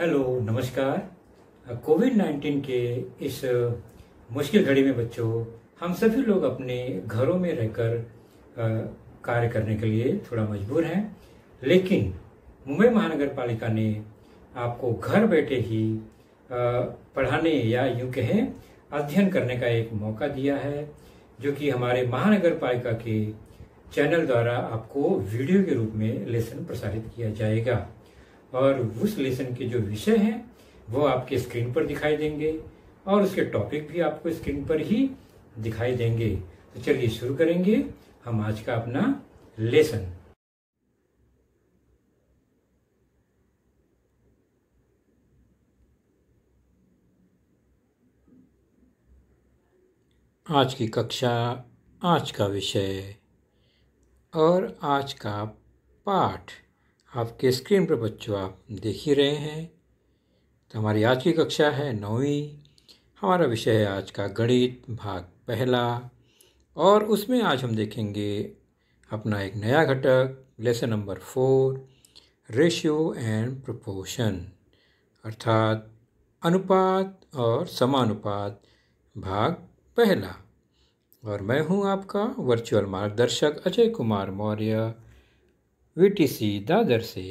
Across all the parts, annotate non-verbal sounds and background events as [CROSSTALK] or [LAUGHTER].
hello नमस्कार Covid nineteen के इस मुश्किल घड़ी में बच्चों हम सभी लोग अपने घरों में रहकर कार्य करने के लिए थोड़ा मजबूर हैं लेकिन मुंबई महानगर पालिका ने आपको घर बैठे ही पढ़ाने या यूं कहें अध्ययन करने का एक मौका दिया है जो कि हमारे महानगर पालिका के चैनल द्वारा आपको वीडियो के रूप में लेसन प्रसारित किया जाएगा और उस लेसन के जो विषय हैं वो आपके स्क्रीन पर दिखाई देंगे और उसके टॉपिक भी आपको स्क्रीन पर ही दिखाई देंगे तो चलिए शुरू करेंगे हम आज का अपना लेसन आज की कक्षा आज का विषय और आज का पाठ आपके स्क्रीन पर बच्चों आप देख ही रहे हैं तो हमारी आज की कक्षा है नौवीं हमारा विषय है आज का गणित भाग पहला और उसमें आज हम देखेंगे अपना एक नया घटक lesson number four ratio and proportion अर्थात अनुपात और समानुपात भाग पहला और मैं हूं आपका वर्चुअल मार्गदर्शक अजय कुमार मौर्य वीटीसी दादर से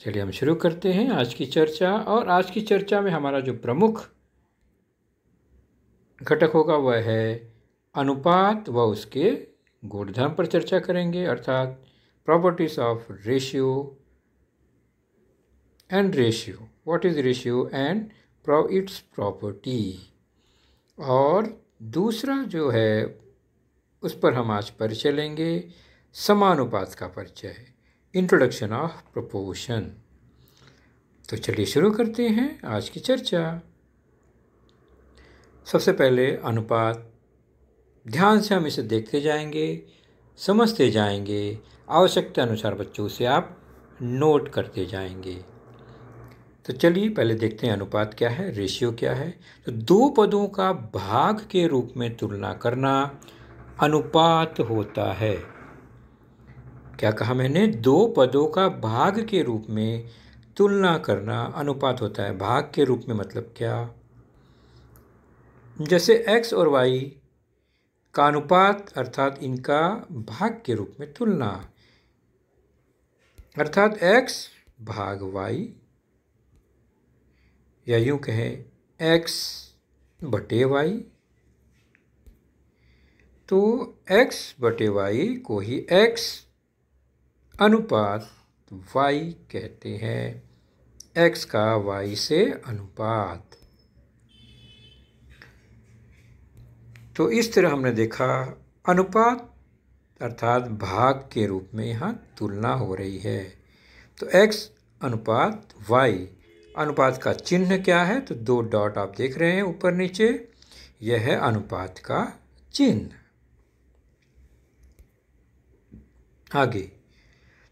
चलिए हम शुरू करते हैं आज की चर्चा और आज की चर्चा में हमारा जो प्रमुख घटक होगा वह है अनुपात व उसके गुणधर्म पर चर्चा करेंगे अर्थात properties of ratio and ratio what is ratio and its property और दूसरा जो है उस पर हम आज परिचय लेंगे समानुपात का परिचय है इंट्रोडक्शन ऑफ प्रपोशन तो चलिए शुरू करते हैं आज की चर्चा सबसे पहले अनुपात ध्यान से हम इसे देखते जाएंगे समझते जाएंगे आवश्यकता अनुसार बच्चों से आप नोट करते जाएंगे तो चलिए पहले देखते हैं अनुपात क्या है रेशियो क्या है तो दो पदों का भाग के रूप में तुलना करना अनुपात होता है क्या कहा मैंने दो पदों का भाग के रूप में तुलना करना अनुपात होता है भाग के रूप में मतलब क्या जैसे x और y का अनुपात अर्थात इनका भाग के रूप में तुलना अर्थात x भाग y या यूं कहें x बटे y तो x बटे y को ही x अनुपात वाई कहते हैं एक्स का वाई से अनुपात तो इस तरह हमने देखा अनुपात अर्थात भाग के रूप में यहाँ तुलना हो रही है तो x अनुपात y अनुपात का चिन्ह क्या है तो दो डॉट आप देख रहे हैं ऊपर नीचे यह है अनुपात का चिन्ह आगे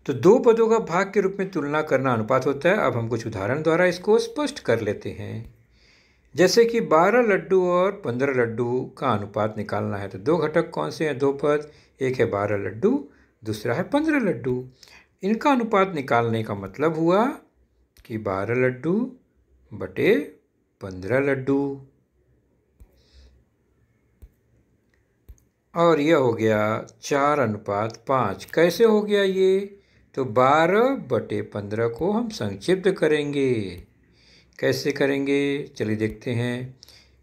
तो दो पदों का भाग के रूप में तुलना करना अनुपात होता है अब हम कुछ उदाहरण द्वारा इसको स्पष्ट कर लेते हैं जैसे कि 12 लड्डू और 15 लड्डू का अनुपात निकालना है तो दो घटक कौन से हैं दो पद एक है 12 लड्डू दूसरा है 15 लड्डू इनका अनुपात निकालने का मतलब हुआ कि 12 लड्डू बटे 15 लड्डू और यह हो गया चार अनुपात पाँच कैसे हो गया ये तो बारह बटे पंद्रह को हम संक्षिप्त करेंगे कैसे करेंगे चलिए देखते हैं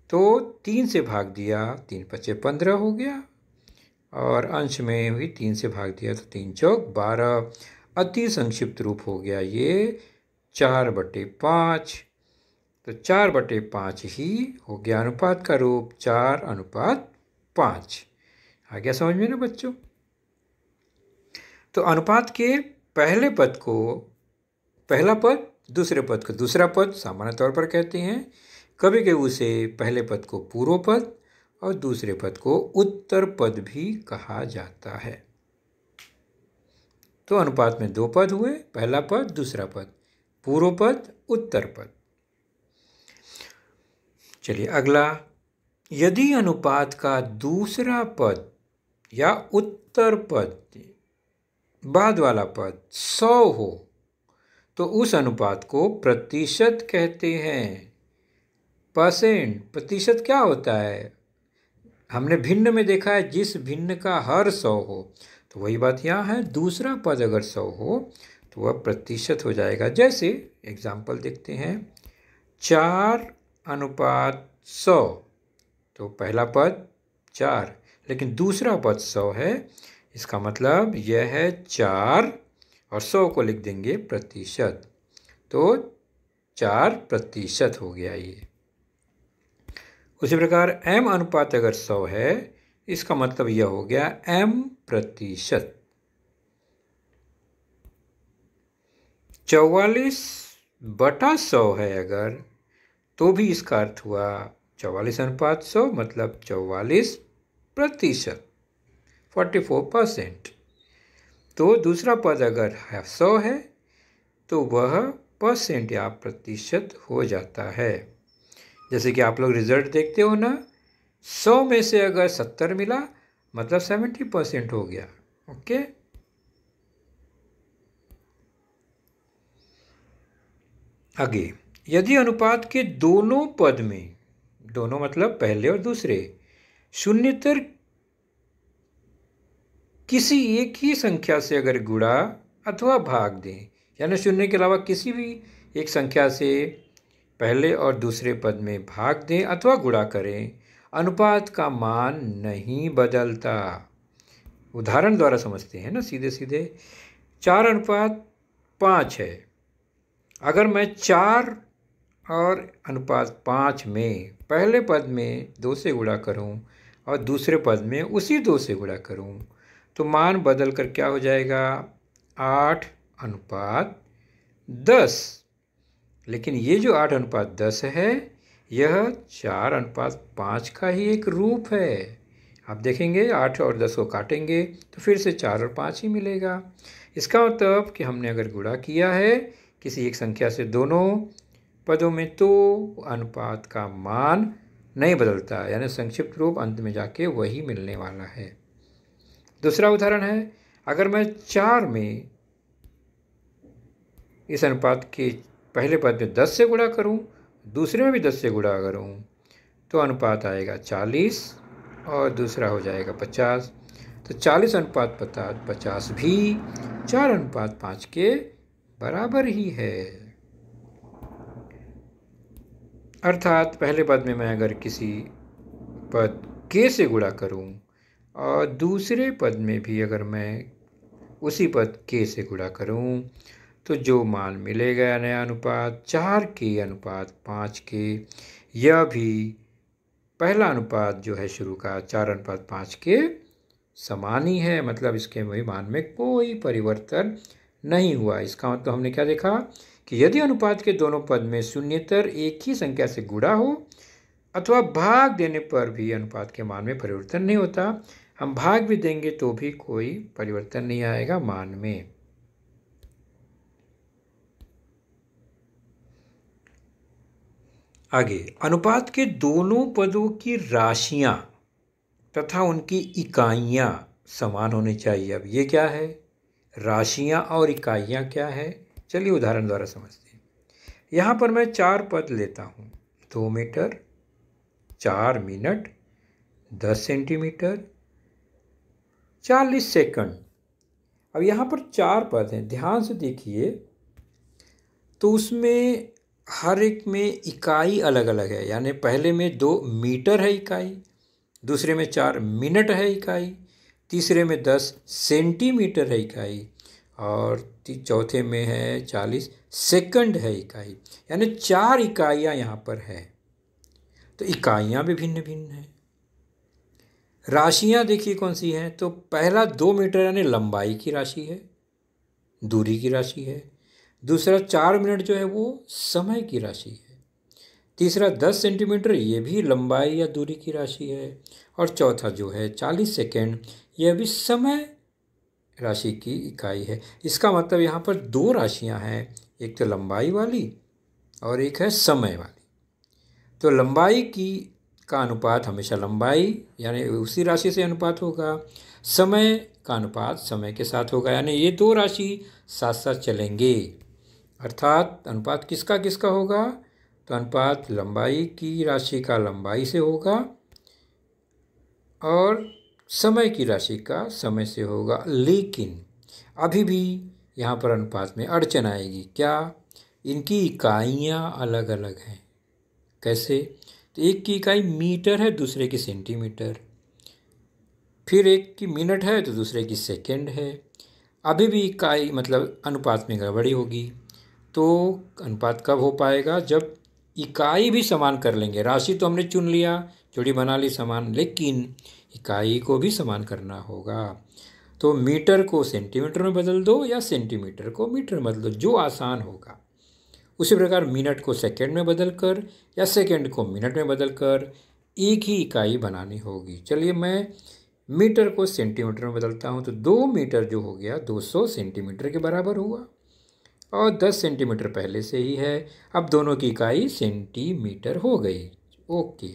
तो तीन से भाग दिया तीन पचे पंद्रह हो गया और अंश में भी तीन से भाग दिया तो तीन चौक बारह अति संक्षिप्त रूप हो गया ये चार बटे पाँच तो चार बटे पाँच ही हो गया अनुपात का रूप चार अनुपात पाँच आ गया समझ में ना बच्चों तो अनुपात के पहले पद को पहला पद दूसरे पद को दूसरा पद सामान्य तौर पर कहते हैं कभी कभी उसे पहले पद को पूर्व पद और दूसरे पद को उत्तर पद भी कहा जाता है तो अनुपात में दो पद हुए पहला पद दूसरा पद पूर्व पद उत्तर पद चलिए अगला यदि अनुपात का दूसरा पद या उत्तर पद बाद वाला पद सौ हो तो उस अनुपात को प्रतिशत कहते हैं परसेंट प्रतिशत क्या होता है हमने भिन्न में देखा है जिस भिन्न का हर सौ हो तो वही बात यहाँ है दूसरा पद अगर सौ हो तो वह प्रतिशत हो जाएगा जैसे एग्जाम्पल देखते हैं चार अनुपात सौ तो पहला पद चार लेकिन दूसरा पद सौ है इसका मतलब यह है चार और सौ को लिख देंगे प्रतिशत तो चार प्रतिशत हो गया ये उसी प्रकार m अनुपात अगर सौ है इसका मतलब यह हो गया m प्रतिशत चौवालीस बटा सौ है अगर तो भी इसका अर्थ हुआ चौवालीस अनुपात सौ मतलब चौवालीस प्रतिशत फोर्टी फोर परसेंट तो दूसरा पद अगर सौ है तो वह परसेंट या प्रतिशत हो जाता है जैसे कि आप लोग रिजल्ट देखते हो ना सौ में से अगर सत्तर मिला मतलब सेवेंटी परसेंट हो गया ओके आगे यदि अनुपात के दोनों पद में दोनों मतलब पहले और दूसरे शून्यतर किसी एक ही संख्या से अगर गुड़ा अथवा भाग दें यानी शून्य के अलावा किसी भी एक संख्या से पहले और दूसरे पद में भाग दें अथवा गुड़ा करें अनुपात का मान नहीं बदलता उदाहरण द्वारा समझते हैं ना सीधे सीधे चार अनुपात पाँच है अगर मैं चार और अनुपात पाँच में पहले पद में दो से गुड़ा करूं और दूसरे पद में उसी दो से गुड़ा करूं तो मान बदल कर क्या हो जाएगा आठ अनुपात दस लेकिन ये जो आठ अनुपात दस है यह चार अनुपात पाँच का ही एक रूप है आप देखेंगे आठ और दस को काटेंगे तो फिर से चार और पाँच ही मिलेगा इसका मतलब कि हमने अगर गुणा किया है किसी एक संख्या से दोनों पदों में तो अनुपात का मान नहीं बदलता यानी संक्षिप्त रूप अंत में जाके वही मिलने वाला है दूसरा उदाहरण है अगर मैं चार में इस अनुपात के पहले पद में दस से गुणा करूं दूसरे में भी दस से गुणा करूं तो अनुपात आएगा चालीस और दूसरा हो जाएगा पचास तो चालीस अनुपात पता पचास भी चार अनुपात पाँच के बराबर ही है अर्थात पहले पद में मैं अगर किसी पद के से गुणा करूं और दूसरे पद में भी अगर मैं उसी पद के से गुणा करूं तो जो मान मिलेगा नया अनुपात चार के अनुपात पाँच के यह भी पहला अनुपात जो है शुरू का चार अनुपात पाँच के समान ही है मतलब इसके मान में कोई परिवर्तन नहीं हुआ इसका मतलब हमने क्या देखा कि यदि अनुपात के दोनों पद में शून्यतर एक ही संख्या से गुड़ा हो अथवा भाग देने पर भी अनुपात के मान में परिवर्तन नहीं होता हम भाग भी देंगे तो भी कोई परिवर्तन नहीं आएगा मान में आगे अनुपात के दोनों पदों की राशियां तथा उनकी इकाइयां समान होनी चाहिए अब ये क्या है राशियां और इकाइयां क्या है चलिए उदाहरण द्वारा समझते हैं यहाँ पर मैं चार पद लेता हूँ दो मीटर चार मिनट दस सेंटीमीटर चालीस सेकंड अब यहाँ पर चार पद हैं ध्यान से देखिए तो उसमें हर एक में इकाई अलग अलग है यानी पहले में दो मीटर है इकाई दूसरे में चार मिनट है इकाई तीसरे में दस सेंटीमीटर है इकाई और चौथे में है चालीस सेकंड है इकाई यानी चार इकाइयाँ यहाँ पर है तो इकाइयाँ भी भिन्न भिन्न हैं राशियाँ देखिए कौन सी हैं तो पहला दो मीटर यानी लंबाई की राशि है दूरी की राशि है दूसरा चार मिनट जो है वो समय की राशि है तीसरा दस सेंटीमीटर ये भी लंबाई या दूरी की राशि है और चौथा जो है चालीस सेकेंड यह भी समय राशि की इकाई है इसका मतलब यहाँ पर दो राशियाँ हैं एक तो लंबाई वाली और एक है समय वाली तो लंबाई की का अनुपात हमेशा लंबाई यानी उसी राशि से अनुपात होगा समय का अनुपात समय के साथ होगा यानी ये दो राशि साथ साथ चलेंगे अर्थात अनुपात किसका किसका होगा तो अनुपात लंबाई की राशि का लंबाई से होगा और समय की राशि का समय से होगा लेकिन अभी भी यहाँ पर अनुपात में अड़चन आएगी क्या इनकी इकाइयाँ अलग अलग हैं कैसे तो एक की इकाई मीटर है दूसरे की सेंटीमीटर फिर एक की मिनट है तो दूसरे की सेकंड है अभी भी इकाई मतलब अनुपात में गड़बड़ी होगी तो अनुपात कब हो पाएगा जब इकाई भी समान कर लेंगे राशि तो हमने चुन लिया जोड़ी बना ली समान लेकिन इकाई को भी समान करना होगा तो मीटर को सेंटीमीटर में बदल दो या सेंटीमीटर को मीटर में बदल दो जो आसान होगा उसी प्रकार मिनट को सेकंड में बदलकर या सेकंड को मिनट में बदलकर एक ही इकाई बनानी होगी चलिए मैं मीटर को सेंटीमीटर में बदलता हूँ तो दो मीटर जो हो गया 200 सेंटीमीटर के बराबर हुआ और 10 सेंटीमीटर पहले से ही है अब दोनों की इकाई सेंटीमीटर हो गई ओके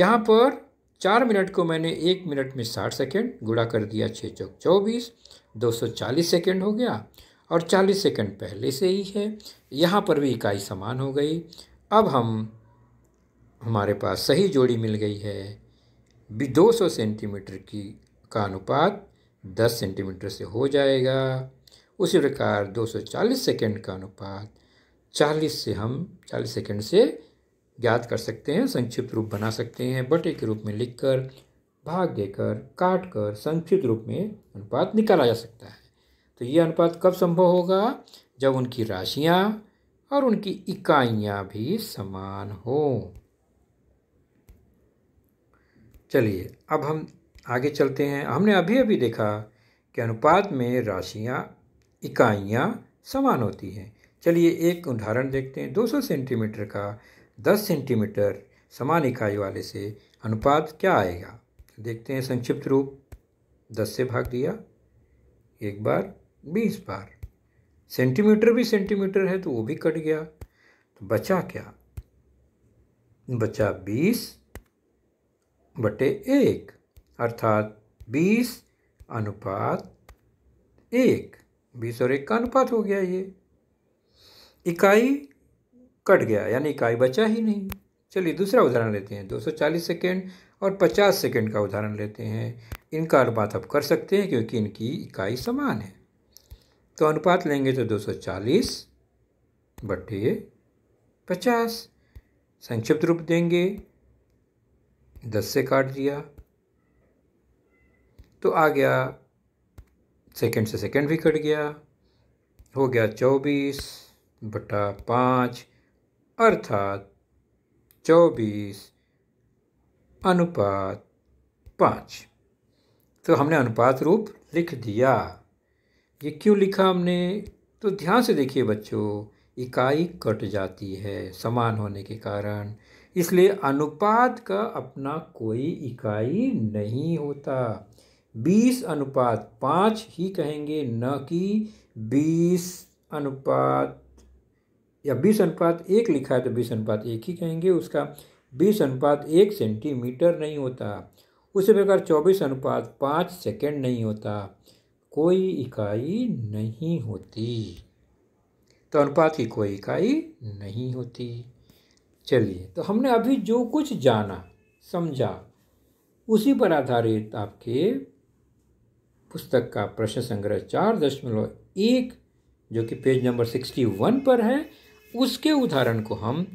यहाँ पर चार मिनट को मैंने एक मिनट में साठ सेकेंड गुड़ा कर दिया छः चौक चौबीस दो सौ चालीस सेकेंड हो गया और 40 सेकंड पहले से ही है यहाँ पर भी इकाई समान हो गई अब हम हमारे पास सही जोड़ी मिल गई है भी 200 सेंटीमीटर की का अनुपात 10 सेंटीमीटर से हो जाएगा उसी प्रकार 240 सेकंड का अनुपात 40 से हम 40 सेकंड से ज्ञात कर सकते हैं संक्षिप्त रूप बना सकते हैं बटे के रूप में लिखकर भाग देकर काट कर संक्षिप्त रूप में अनुपात निकाला जा सकता है तो ये अनुपात कब संभव होगा जब उनकी राशियाँ और उनकी इकाइयाँ भी समान हों चलिए अब हम आगे चलते हैं हमने अभी अभी देखा कि अनुपात में राशियाँ इकाइयाँ समान होती हैं चलिए एक उदाहरण देखते हैं 200 सेंटीमीटर का 10 सेंटीमीटर समान इकाई वाले से अनुपात क्या आएगा देखते हैं संक्षिप्त रूप 10 से भाग दिया एक बार बीस बार सेंटीमीटर भी सेंटीमीटर है तो वो भी कट गया तो बचा क्या बचा बीस बटे एक अर्थात बीस अनुपात एक बीस और एक का अनुपात हो गया ये इकाई कट गया यानी इकाई बचा ही नहीं चलिए दूसरा उदाहरण लेते हैं 240 सेकेंड और 50 सेकेंड का उदाहरण लेते हैं इनका अनुपात आप कर सकते हैं क्योंकि इनकी इकाई समान है तो अनुपात लेंगे तो 240 बटे पचास संक्षिप्त रूप देंगे दस से काट दिया तो आ गया सेकंड से सेकंड भी कट गया हो गया चौबीस बटा पाँच अर्थात चौबीस अनुपात पाँच तो हमने अनुपात रूप लिख दिया ये क्यों लिखा हमने तो ध्यान से देखिए बच्चों इकाई कट जाती है समान होने के कारण इसलिए अनुपात का अपना कोई इकाई नहीं होता बीस अनुपात पाँच ही कहेंगे न कि बीस अनुपात या बीस अनुपात एक लिखा है तो बीस अनुपात एक ही कहेंगे उसका बीस अनुपात एक सेंटीमीटर नहीं होता उसी प्रकार चौबीस अनुपात पाँच सेकेंड नहीं होता कोई इकाई नहीं होती तो अनुपात की कोई इकाई नहीं होती चलिए तो हमने अभी जो कुछ जाना समझा उसी पर आधारित आपके पुस्तक का प्रश्न संग्रह चार दशमलव एक जो कि पेज नंबर सिक्सटी वन पर है उसके उदाहरण को हम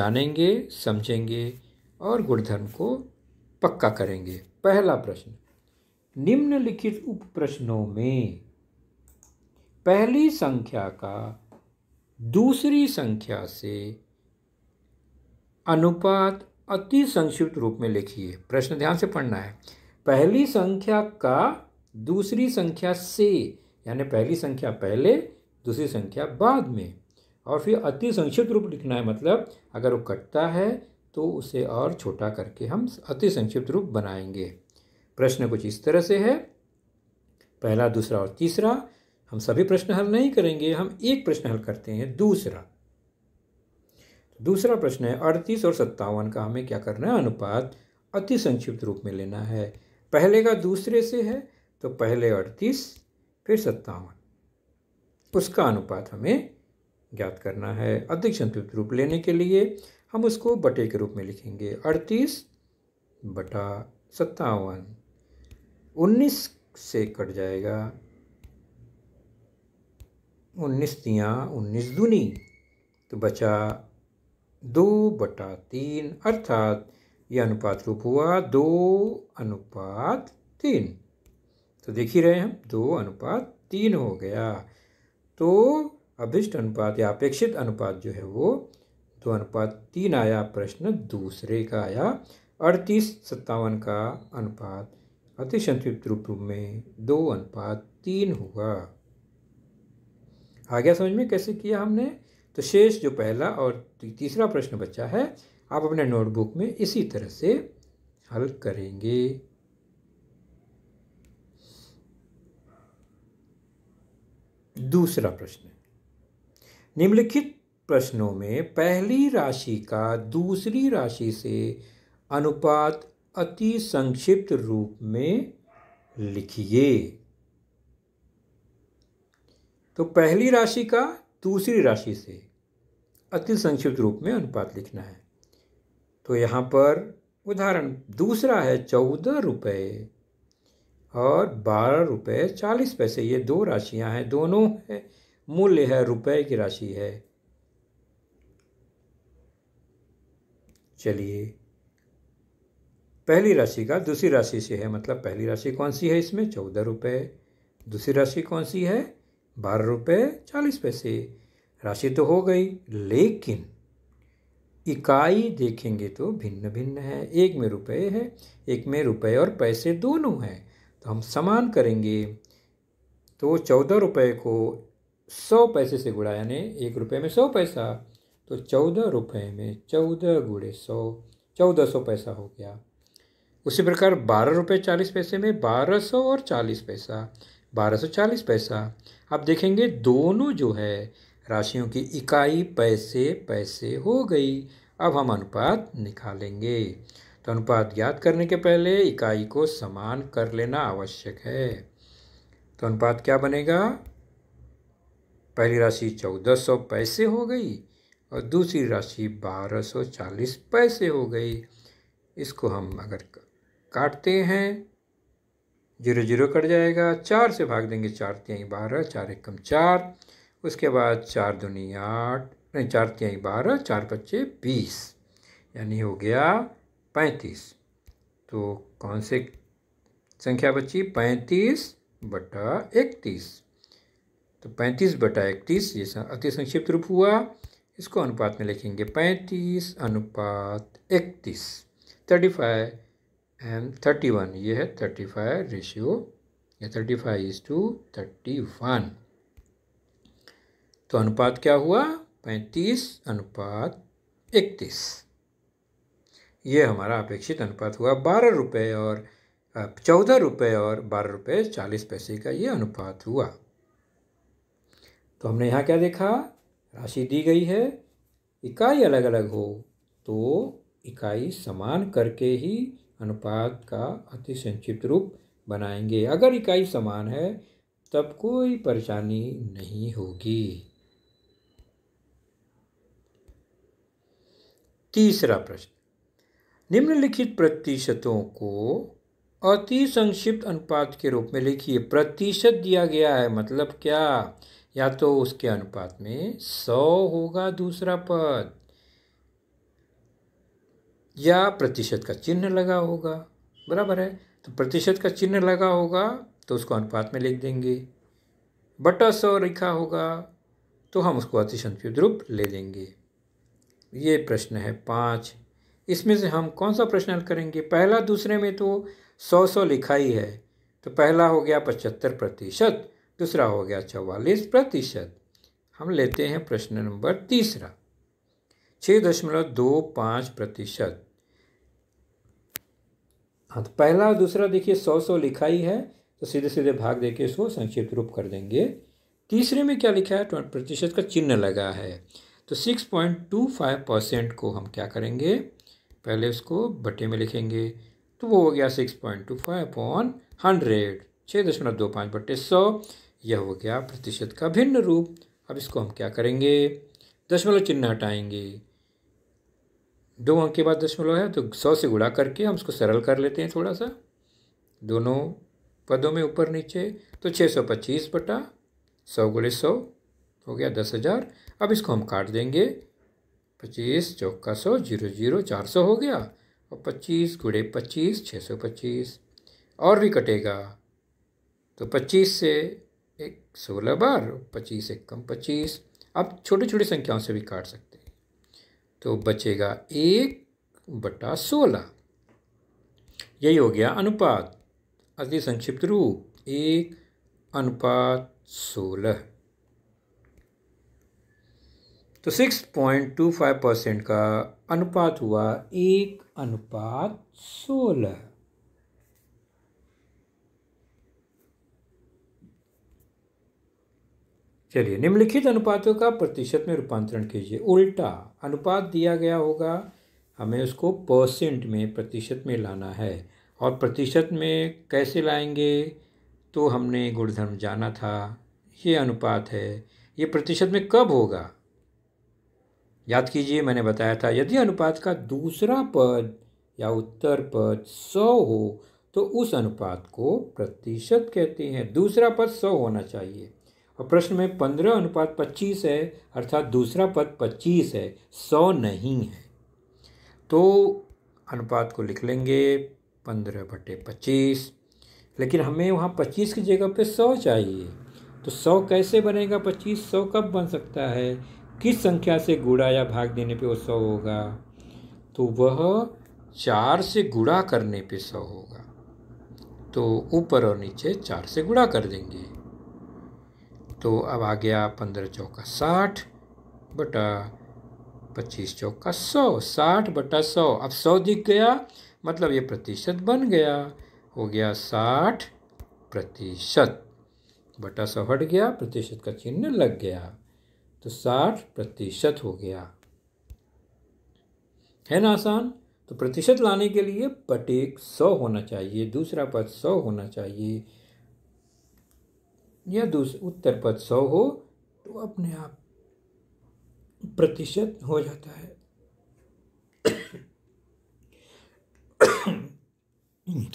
जानेंगे समझेंगे और गुणधर्म को पक्का करेंगे पहला प्रश्न निम्नलिखित उप प्रश्नों में पहली संख्या का दूसरी संख्या से अनुपात अति संक्षिप्त रूप में लिखिए प्रश्न ध्यान से पढ़ना है पहली संख्या का दूसरी संख्या से यानी पहली संख्या पहले दूसरी संख्या बाद में और फिर अति संक्षिप्त रूप लिखना है मतलब अगर वो कटता है तो उसे और छोटा करके हम अति संक्षिप्त रूप बनाएंगे प्रश्न कुछ इस तरह से है पहला दूसरा और तीसरा हम सभी प्रश्न हल नहीं करेंगे हम एक प्रश्न हल करते हैं दूसरा दूसरा प्रश्न है अड़तीस और सत्तावन का हमें क्या करना है अनुपात अति संक्षिप्त रूप में लेना है पहले का दूसरे से है तो पहले अड़तीस फिर सत्तावन उसका अनुपात हमें ज्ञात करना है अधिक संतुलित रूप लेने के लिए हम उसको बटे के रूप में लिखेंगे अड़तीस बटा सत्तावन उन्नीस से कट जाएगा उन्नीस दिया उन्नीस दूनी तो बचा दो बटा तीन अर्थात यह अनुपात रूप हुआ दो अनुपात तीन तो देख ही रहे हम दो अनुपात तीन हो गया तो अभिष्ट अनुपात या अपेक्षित अनुपात जो है वो दो अनुपात तीन आया प्रश्न दूसरे का आया अड़तीस सत्तावन का अनुपात अति संक्षिप्त रूप में दो अनुपात तीन हुआ आ गया समझ में कैसे किया हमने तो शेष जो पहला और तीसरा प्रश्न बचा है आप अपने नोटबुक में इसी तरह से हल करेंगे दूसरा प्रश्न निम्नलिखित प्रश्नों में पहली राशि का दूसरी राशि से अनुपात अति संक्षिप्त रूप में लिखिए तो पहली राशि का दूसरी राशि से अति संक्षिप्त रूप में अनुपात लिखना है तो यहाँ पर उदाहरण दूसरा है चौदह रुपये और बारह रुपये चालीस पैसे ये दो राशियाँ हैं दोनों है मूल्य है रुपये की राशि है चलिए पहली राशि का दूसरी राशि से है मतलब पहली राशि कौन सी है इसमें चौदह रुपये दूसरी राशि कौन सी है बारह रुपये चालीस पैसे राशि तो हो गई लेकिन इकाई देखेंगे तो भिन्न भिन्न है एक में रुपए है एक में रुपए और पैसे दोनों हैं तो हम समान करेंगे तो चौदह रुपये को सौ पैसे से गुड़ा यानी एक रुपये में सौ पैसा तो चौदह रुपये में चौदह गुड़े सौ चौदह सौ पैसा हो गया उसी प्रकार बारह रुपये चालीस पैसे में बारह सौ और चालीस पैसा बारह सौ चालीस पैसा आप देखेंगे दोनों जो है राशियों की इकाई पैसे पैसे हो गई अब हम अनुपात निकालेंगे तो अनुपात ज्ञात करने के पहले इकाई को समान कर लेना आवश्यक है तो अनुपात क्या बनेगा पहली राशि चौदह सौ पैसे हो गई और दूसरी राशि बारह सौ चालीस पैसे हो गई इसको हम अगर काटते हैं जीरो जीरो कट जाएगा चार से भाग देंगे चार तिहाई बारह चार एक कम चार उसके बाद चार दुनी आठ नहीं चार तिहाई बारह चार पच्चे बीस यानी हो गया पैंतीस तो कौन से संख्या बची पैंतीस बटा इकतीस तो पैंतीस बटा इकतीस ये अति संक्षिप्त रूप हुआ इसको अनुपात में लिखेंगे पैंतीस अनुपात इकतीस thirty five and thirty one ये है थर्टी फाइव रेशियो ये thirty five is to thirty one तो अनुपात क्या हुआ पैंतीस अनुपात इकतीस ये हमारा अपेक्षित अनुपात हुआ बारह रुपये और चौदह रुपये और बारह रुपये चालीस पैसे का ये अनुपात हुआ तो हमने यहाँ क्या देखा राशि दी गई है इकाई अलग अलग हो तो इकाई समान करके ही अनुपात का अति संक्षिप्त रूप बनाएंगे अगर इकाई समान है तब कोई परेशानी नहीं होगी तीसरा प्रश्न निम्नलिखित प्रतिशतों को अति संक्षिप्त अनुपात के रूप में लिखिए प्रतिशत दिया गया है मतलब क्या या तो उसके अनुपात में सौ होगा दूसरा पद या प्रतिशत का चिन्ह लगा होगा बराबर है तो प्रतिशत का चिन्ह लगा होगा तो उसको अनुपात में लिख देंगे बटा सौ लिखा होगा तो हम उसको अतिसंख्युत रूप ले देंगे ये प्रश्न है पाँच इसमें से हम कौन सा प्रश्न हल करेंगे पहला दूसरे में तो सौ सौ लिखा ही है तो पहला हो गया पचहत्तर प्रतिशत दूसरा हो गया चवालीस प्रतिशत हम लेते हैं प्रश्न नंबर तीसरा छः दशमलव दो पाँच प्रतिशत हाँ तो पहला और दूसरा देखिए सौ सौ लिखा ही है तो सीधे सीधे भाग देके इसको संक्षिप्त रूप कर देंगे तीसरे में क्या लिखा है ट्वेंटी प्रतिशत का चिन्ह लगा है तो six point two five percent को हम क्या करेंगे पहले उसको बटे में लिखेंगे तो वो हो गया six point two five upon hundred छः दशमलव दो पाँच बटे सौ यह हो गया प्रतिशत का भिन्न रूप अब इसको हम क्या करेंगे दशमलव चिन्ह हटाएंगे दो अंक के बाद दशमलव है तो सौ से गुणा करके हम उसको सरल कर लेते हैं थोड़ा सा दोनों पदों में ऊपर नीचे तो छः सौ पच्चीस बटा सौ गुड़े सौ हो गया दस हज़ार अब इसको हम काट देंगे पच्चीस चौका सौ जीरो जीरो चार सौ हो गया और पच्चीस गुड़े पच्चीस छः सौ पच्चीस और भी कटेगा तो पच्चीस से एक सोलह बार पच्चीस एक कम पच्चीस आप छोटी छोटी संख्याओं से भी काट सकते हैं तो बचेगा एक बटा सोलह यही हो गया अनुपात अति संक्षिप्त रूप एक अनुपात सोलह तो six point two five percent का अनुपात हुआ एक अनुपात सोलह चलिए निम्नलिखित अनुपातों का प्रतिशत में रूपांतरण कीजिए उल्टा अनुपात दिया गया होगा हमें उसको परसेंट में प्रतिशत में लाना है और प्रतिशत में कैसे लाएंगे तो हमने गुणधर्म जाना था ये अनुपात है ये प्रतिशत में कब होगा याद कीजिए मैंने बताया था यदि अनुपात का दूसरा पद या उत्तर पद सौ हो तो उस अनुपात को प्रतिशत कहते हैं दूसरा पद सौ होना चाहिए और प्रश्न में पंद्रह अनुपात पच्चीस है अर्थात दूसरा पद पच्चीस है सौ नहीं है तो अनुपात को लिख लेंगे पंद्रह बटे पच्चीस लेकिन हमें वहाँ पच्चीस की जगह पे सौ चाहिए तो सौ कैसे बनेगा पच्चीस सौ कब बन सकता है किस संख्या से गुड़ा या भाग देने पे वो सौ होगा तो वह चार से गुड़ा करने पे सौ होगा तो ऊपर और नीचे चार से गुड़ा कर देंगे तो अब आ गया पंद्रह चौका साठ बटा पच्चीस चौका सौ साठ बटा सौ अब सौ दिख गया मतलब ये प्रतिशत बन गया हो गया साठ प्रतिशत बटा सौ हट गया प्रतिशत का चिन्ह लग गया तो साठ प्रतिशत हो गया है ना आसान तो प्रतिशत लाने के लिए पटेक सौ होना चाहिए दूसरा पद सौ होना चाहिए दूसरे उत्तर पद सौ हो तो अपने आप प्रतिशत हो जाता है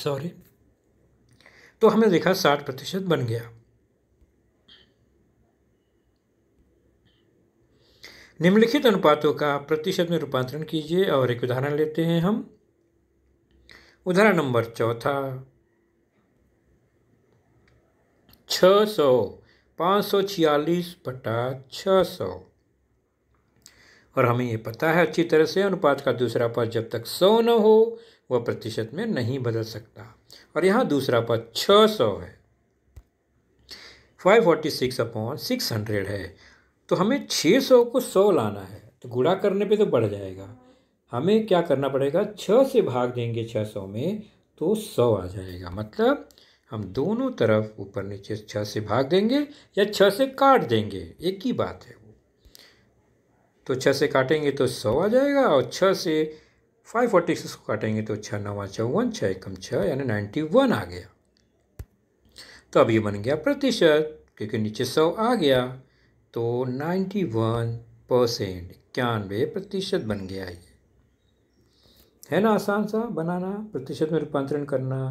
सॉरी [COUGHS] तो हमने देखा साठ प्रतिशत बन गया निम्नलिखित अनुपातों का प्रतिशत में रूपांतरण कीजिए और एक उदाहरण लेते हैं हम उदाहरण नंबर चौथा छः सौ पाँच सौ छियालीस बटा छः सौ और हमें ये पता है अच्छी तरह से अनुपात का दूसरा पद जब तक सौ न हो वह प्रतिशत में नहीं बदल सकता और यहाँ दूसरा पद छः सौ है five forty six upon six hundred है तो हमें छः सौ को सौ लाना है तो गुड़ा करने पे तो बढ़ जाएगा हमें क्या करना पड़ेगा छः से भाग देंगे छः सौ में तो सौ आ जाएगा मतलब हम दोनों तरफ ऊपर नीचे छः से भाग देंगे या छः से काट देंगे एक ही बात है वो तो छः से काटेंगे तो सौ आ जाएगा और छः से फाइव फोर्टी सिक्स को काटेंगे तो छः नवा चौवन छः एकम छः यानी नाइन्टी वन आ गया तो अब ये बन गया प्रतिशत क्योंकि नीचे सौ आ गया तो नाइन्टी वन परसेंट इक्यानवे प्रतिशत बन गया ये है ना आसान सा बनाना प्रतिशत में रूपांतरण करना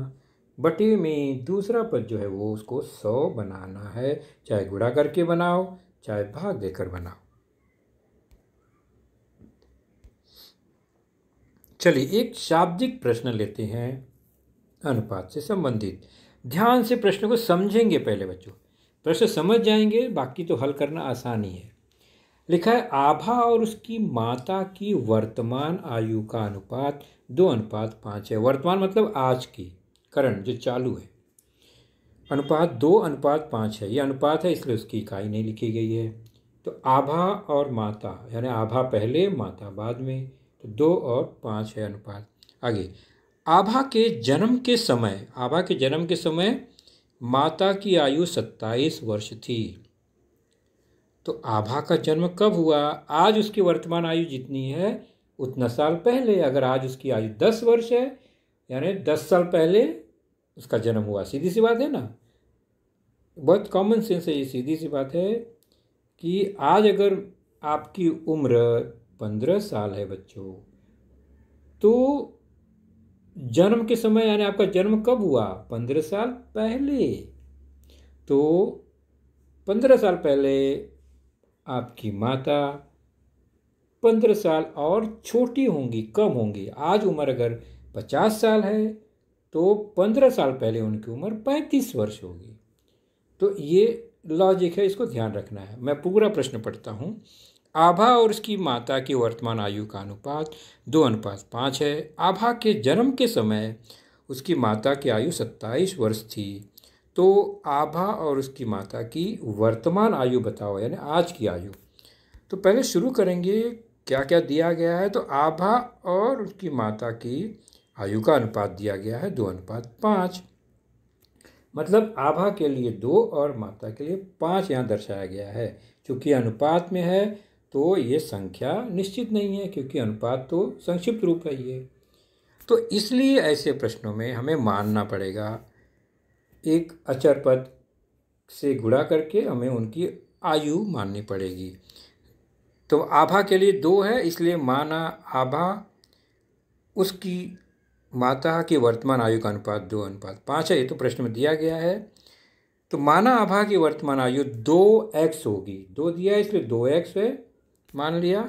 बटे में दूसरा पद जो है वो उसको सौ बनाना है चाहे गुड़ा करके बनाओ चाहे भाग देकर बनाओ चलिए एक शाब्दिक प्रश्न लेते हैं अनुपात से संबंधित ध्यान से प्रश्न को समझेंगे पहले बच्चों प्रश्न समझ जाएंगे बाकी तो हल करना आसान ही है लिखा है आभा और उसकी माता की वर्तमान आयु का अनुपात दो अनुपात पाँच है वर्तमान मतलब आज की करण जो चालू है अनुपात दो अनुपात पाँच है ये अनुपात है इसलिए उसकी इकाई नहीं लिखी गई है तो आभा और माता यानी आभा पहले माता बाद में तो दो और पाँच है अनुपात आगे आभा के जन्म के समय आभा के जन्म के समय माता की आयु सत्ताईस वर्ष थी तो आभा का जन्म कब हुआ आज उसकी वर्तमान आयु जितनी है उतना साल पहले अगर आज उसकी आयु दस वर्ष है यानी दस साल पहले उसका जन्म हुआ सीधी सी बात है ना बहुत कॉमन सेंस है ये सीधी सी बात है कि आज अगर आपकी उम्र पंद्रह साल है बच्चों तो जन्म के समय यानी आपका जन्म कब हुआ पंद्रह साल पहले तो पंद्रह साल पहले आपकी माता पंद्रह साल और छोटी होंगी कम होंगी आज उम्र अगर पचास साल है तो पंद्रह साल पहले उनकी उम्र पैंतीस वर्ष होगी तो ये लॉजिक है इसको ध्यान रखना है मैं पूरा प्रश्न पढ़ता हूँ आभा और उसकी माता की वर्तमान आयु का अनुपात दो अनुपात पाँच है आभा के जन्म के समय उसकी माता की आयु सत्ताईस वर्ष थी तो आभा और उसकी माता की वर्तमान आयु बताओ यानी आज की आयु तो पहले शुरू करेंगे क्या क्या दिया गया है तो आभा और उसकी माता की आयु का अनुपात दिया गया है दो अनुपात पाँच मतलब आभा के लिए दो और माता के लिए पाँच यहाँ दर्शाया गया है चूँकि अनुपात में है तो ये संख्या निश्चित नहीं है क्योंकि अनुपात तो संक्षिप्त रूप है ये तो इसलिए ऐसे प्रश्नों में हमें मानना पड़ेगा एक अचर पद से गुणा करके हमें उनकी आयु माननी पड़ेगी तो आभा के लिए दो है इसलिए माना आभा उसकी माता की वर्तमान आयु का अनुपात दो अनुपात पाँच है ये तो प्रश्न में दिया गया है तो माना आभा की वर्तमान आयु दो एक्स होगी दो दिया है इसलिए दो एक्स है मान लिया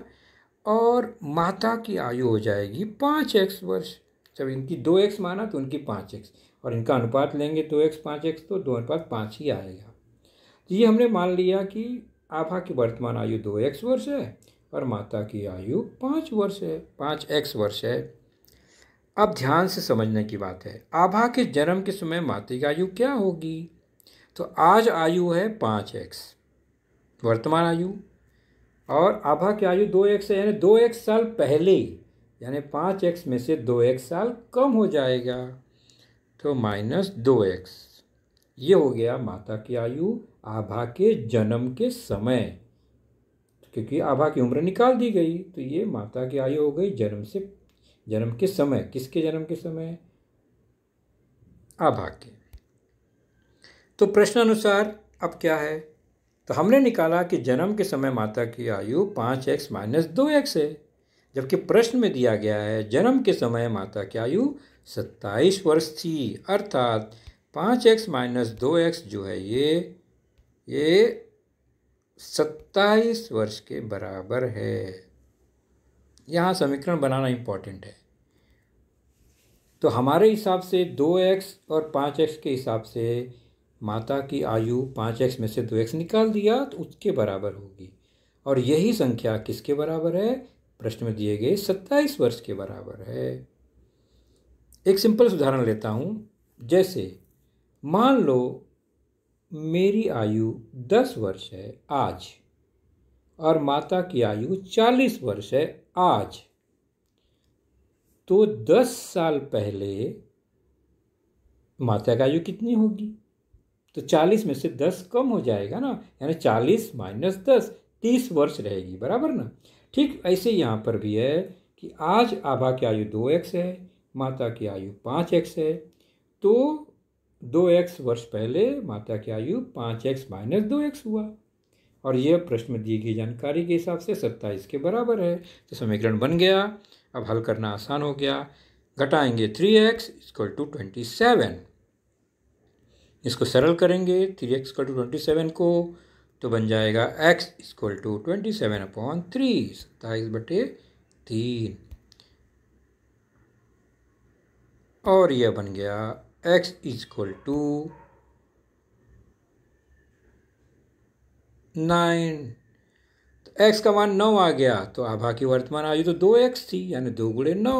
और माता की आयु हो जाएगी पाँच एक्स वर्ष जब इनकी दो एक्स माना तो उनकी पाँच एक्स और इनका अनुपात लेंगे दो तो एक्स पाँच एक्स तो दो अनुपात पाँच ही आएगा तो ये हमने मान लिया कि आभा की वर्तमान आयु दो एक्स वर्ष है और माता की आयु पाँच वर्ष है पाँच एक्स वर्ष है अब ध्यान से समझने की बात है आभा के जन्म के समय माता की आयु क्या होगी तो आज आयु है पाँच एक्स वर्तमान आयु और आभा की आयु दो एक्स है यानी दो एक साल पहले यानी पाँच एक्स में से दो एक साल कम हो जाएगा तो माइनस दो एक्स ये हो गया माता की आयु आभा के जन्म के समय क्योंकि आभा की उम्र निकाल दी गई तो ये माता की आयु हो गई जन्म से जन्म किस समय किसके जन्म के समय आभा के तो प्रश्न अनुसार अब क्या है तो हमने निकाला कि जन्म के समय माता की आयु पाँच एक्स माइनस दो एक्स है जबकि प्रश्न में दिया गया है जन्म के समय माता की आयु सत्ताईस वर्ष थी अर्थात पाँच एक्स माइनस दो एक्स जो है ये ये सत्ताईस वर्ष के बराबर है यहाँ समीकरण बनाना इम्पॉर्टेंट है तो हमारे हिसाब से दो एक्स और पाँच एक्स के हिसाब से माता की आयु पाँच एक्स में से दो एक्स निकाल दिया तो उसके बराबर होगी और यही संख्या किसके बराबर है प्रश्न में दिए गए सत्ताईस वर्ष के बराबर है एक सिंपल उदाहरण लेता हूँ जैसे मान लो मेरी आयु दस वर्ष है आज और माता की आयु चालीस वर्ष है आज तो दस साल पहले माता का आयु कितनी होगी तो चालीस में से दस कम हो जाएगा ना यानी चालीस माइनस दस तीस वर्ष रहेगी बराबर ना ठीक ऐसे यहाँ पर भी है कि आज आभा की आयु दो एक्स है माता की आयु पाँच एक्स है तो दो एक्स वर्ष पहले माता की आयु पाँच एक्स माइनस दो एक्स हुआ और यह प्रश्न में दी गई जानकारी के हिसाब से सत्ताईस के बराबर है तो समीकरण बन गया अब हल करना आसान हो गया घटाएंगे three x equal to twenty seven इसको सरल करेंगे three x equal to twenty seven को तो बन जाएगा x equal to twenty seven upon three सत्ताईस बटे तीन और यह बन गया x equal to nine x का मान नौ आ गया तो आभा की वर्तमान आयु तो दो एक्स थी यानी दो गुड़े नौ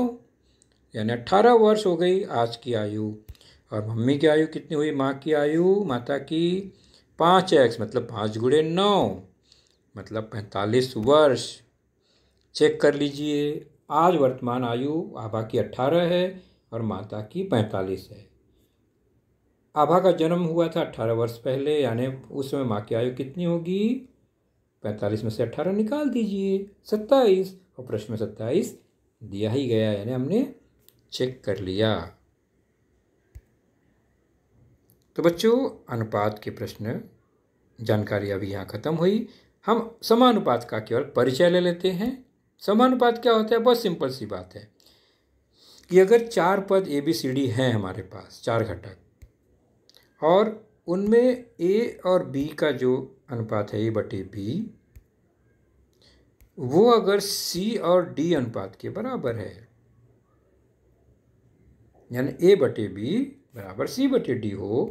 यानी अट्ठारह वर्ष हो गई आज की आयु और मम्मी की आयु कितनी हुई माँ की आयु माता की पाँच एक्स मतलब पाँच गुड़े नौ मतलब पैंतालीस वर्ष चेक कर लीजिए आज वर्तमान आयु आभा की अट्ठारह है और माता की पैंतालीस है आभा का जन्म हुआ था अट्ठारह वर्ष पहले यानी उस समय माँ की आयु कितनी होगी पैंतालीस में से अट्ठारह निकाल दीजिए सत्ताईस और प्रश्न में सत्ताईस दिया ही गया यानी हमने चेक कर लिया तो बच्चों अनुपात के प्रश्न जानकारी अभी यहाँ ख़त्म हुई हम समानुपात का केवल परिचय ले लेते हैं समानुपात क्या होता है बहुत सिंपल सी बात है कि अगर चार पद ए बी सी डी हैं हमारे पास चार घटक और उनमें ए और बी का जो अनुपात है ए बटे बी वो अगर सी और डी अनुपात के बराबर है यानी ए बटे बी बराबर सी बटे डी हो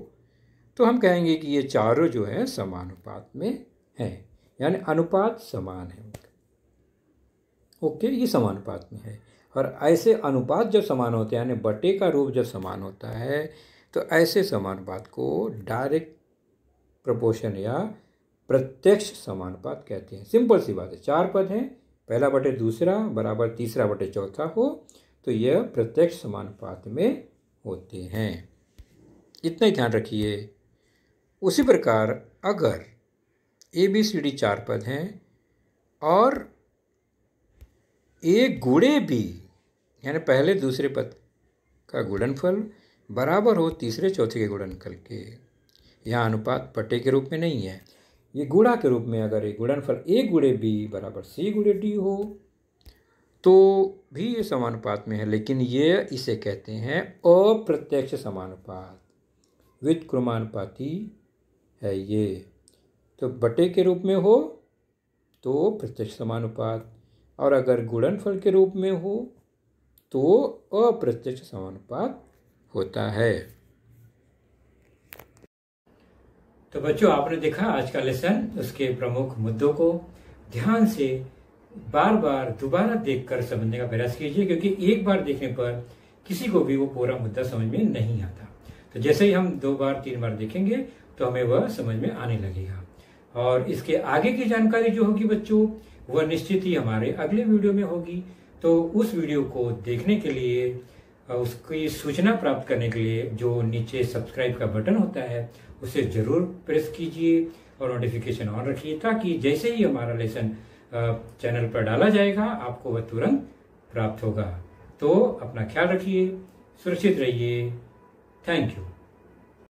तो हम कहेंगे कि ये चारों जो है समानुपात में हैं यानी अनुपात समान है ओके ये समानुपात में है और ऐसे अनुपात जब समान होते हैं यानी बटे का रूप जब समान होता है तो ऐसे समानुपात को डायरेक्ट प्रपोशन या प्रत्यक्ष समानुपात कहते हैं सिंपल सी बात है चार पद हैं पहला बटे दूसरा बराबर तीसरा बटे चौथा हो तो यह प्रत्यक्ष समानुपात में होते हैं इतना ही ध्यान रखिए उसी प्रकार अगर ए बी सी डी चार पद हैं और ए गुड़े बी यानी पहले दूसरे पद का गुणनफल बराबर हो तीसरे चौथे के गुणनफल के यहाँ अनुपात पट्टे के रूप में नहीं है ये गुणा के रूप में अगर ये गुणनफल ए गुड़े बी बराबर सी गुड़े डी हो तो भी ये समानुपात में है लेकिन ये इसे कहते हैं अप्रत्यक्ष समानुपात विद क्रमानुपाती है ये तो बटे के रूप में हो तो प्रत्यक्ष समानुपात और अगर गुणनफल के रूप में हो तो अप्रत्यक्ष समानुपात होता है तो बच्चों आपने देखा आज का लेसन उसके प्रमुख मुद्दों को ध्यान से बार बार दोबारा देखकर समझने का प्रयास कीजिए क्योंकि एक बार देखने पर किसी को भी वो पूरा मुद्दा समझ में नहीं आता तो जैसे ही हम दो बार तीन बार देखेंगे तो हमें वह समझ में आने लगेगा और इसके आगे की जानकारी जो होगी बच्चों वह निश्चित ही हमारे अगले वीडियो में होगी तो उस वीडियो को देखने के लिए उसकी सूचना प्राप्त करने के लिए जो नीचे सब्सक्राइब का बटन होता है उसे ज़रूर प्रेस कीजिए और नोटिफिकेशन ऑन रखिए ताकि जैसे ही हमारा लेसन चैनल पर डाला जाएगा आपको वह तुरंत प्राप्त होगा तो अपना ख्याल रखिए सुरक्षित रहिए थैंक यू